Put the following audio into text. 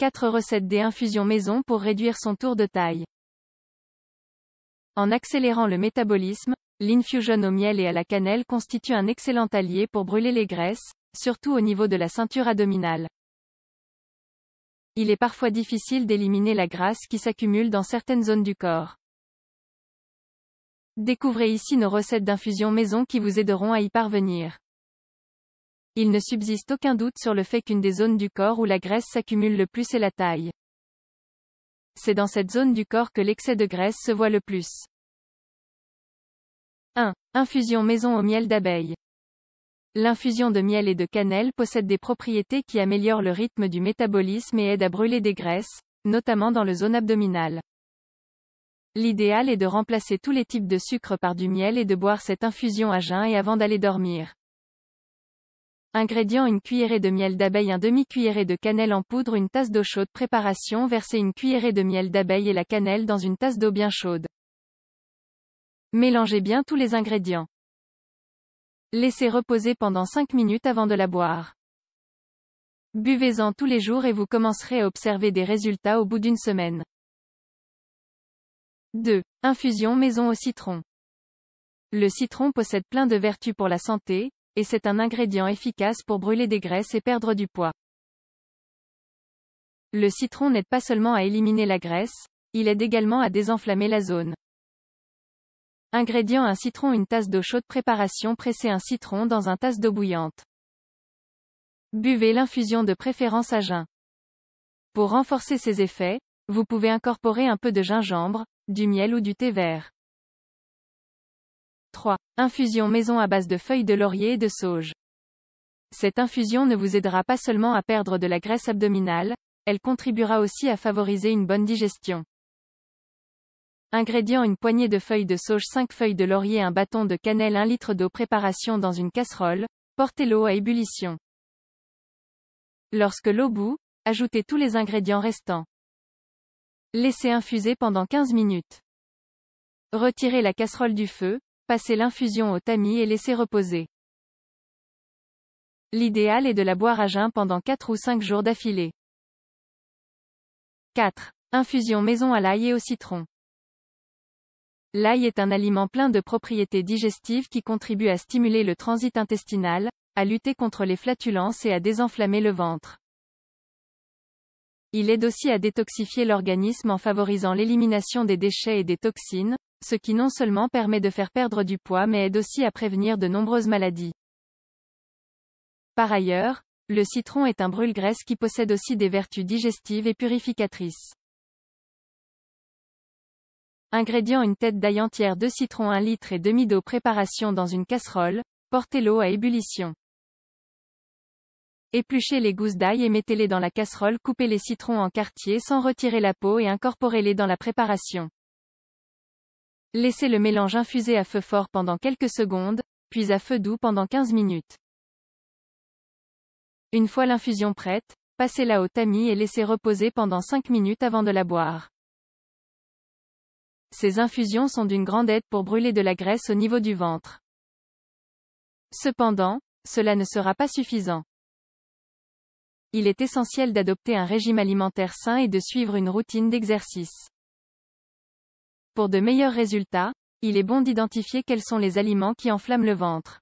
4 recettes d'infusion maison pour réduire son tour de taille. En accélérant le métabolisme, l'infusion au miel et à la cannelle constitue un excellent allié pour brûler les graisses, surtout au niveau de la ceinture abdominale. Il est parfois difficile d'éliminer la graisse qui s'accumule dans certaines zones du corps. Découvrez ici nos recettes d'infusion maison qui vous aideront à y parvenir. Il ne subsiste aucun doute sur le fait qu'une des zones du corps où la graisse s'accumule le plus est la taille. C'est dans cette zone du corps que l'excès de graisse se voit le plus. 1. Infusion maison au miel d'abeille. L'infusion de miel et de cannelle possède des propriétés qui améliorent le rythme du métabolisme et aident à brûler des graisses, notamment dans le zone abdominale. L'idéal est de remplacer tous les types de sucre par du miel et de boire cette infusion à jeun et avant d'aller dormir. Ingrédients une cuillerée de miel d'abeille, un demi-cuillerée de cannelle en poudre, une tasse d'eau chaude. Préparation verser une cuillerée de miel d'abeille et la cannelle dans une tasse d'eau bien chaude. Mélangez bien tous les ingrédients. Laissez reposer pendant 5 minutes avant de la boire. Buvez-en tous les jours et vous commencerez à observer des résultats au bout d'une semaine. 2. Infusion maison au citron. Le citron possède plein de vertus pour la santé, et c'est un ingrédient efficace pour brûler des graisses et perdre du poids. Le citron n'aide pas seulement à éliminer la graisse, il aide également à désenflammer la zone. Ingrédients un citron une tasse d'eau chaude Préparation Pressez un citron dans un tasse d'eau bouillante. Buvez l'infusion de préférence à jeun. Pour renforcer ses effets, vous pouvez incorporer un peu de gingembre, du miel ou du thé vert. 3. Infusion maison à base de feuilles de laurier et de sauge. Cette infusion ne vous aidera pas seulement à perdre de la graisse abdominale, elle contribuera aussi à favoriser une bonne digestion. Ingrédients une poignée de feuilles de sauge 5 feuilles de laurier un bâton de cannelle 1 litre d'eau Préparation dans une casserole, portez l'eau à ébullition. Lorsque l'eau bout, ajoutez tous les ingrédients restants. Laissez infuser pendant 15 minutes. Retirez la casserole du feu, passer l'infusion au tamis et laisser reposer. L'idéal est de la boire à jeun pendant 4 ou 5 jours d'affilée. 4. Infusion maison à l'ail et au citron. L'ail est un aliment plein de propriétés digestives qui contribue à stimuler le transit intestinal, à lutter contre les flatulences et à désenflammer le ventre. Il aide aussi à détoxifier l'organisme en favorisant l'élimination des déchets et des toxines, ce qui non seulement permet de faire perdre du poids mais aide aussi à prévenir de nombreuses maladies. Par ailleurs, le citron est un brûle-graisse qui possède aussi des vertus digestives et purificatrices. Ingrédients une tête d'ail entière 2 citrons 1 litre et demi d'eau préparation dans une casserole, portez l'eau à ébullition. Épluchez les gousses d'ail et mettez-les dans la casserole coupez les citrons en quartiers sans retirer la peau et incorporez-les dans la préparation. Laissez le mélange infuser à feu fort pendant quelques secondes, puis à feu doux pendant 15 minutes. Une fois l'infusion prête, passez-la au tamis et laissez reposer pendant 5 minutes avant de la boire. Ces infusions sont d'une grande aide pour brûler de la graisse au niveau du ventre. Cependant, cela ne sera pas suffisant. Il est essentiel d'adopter un régime alimentaire sain et de suivre une routine d'exercice. Pour de meilleurs résultats, il est bon d'identifier quels sont les aliments qui enflamment le ventre.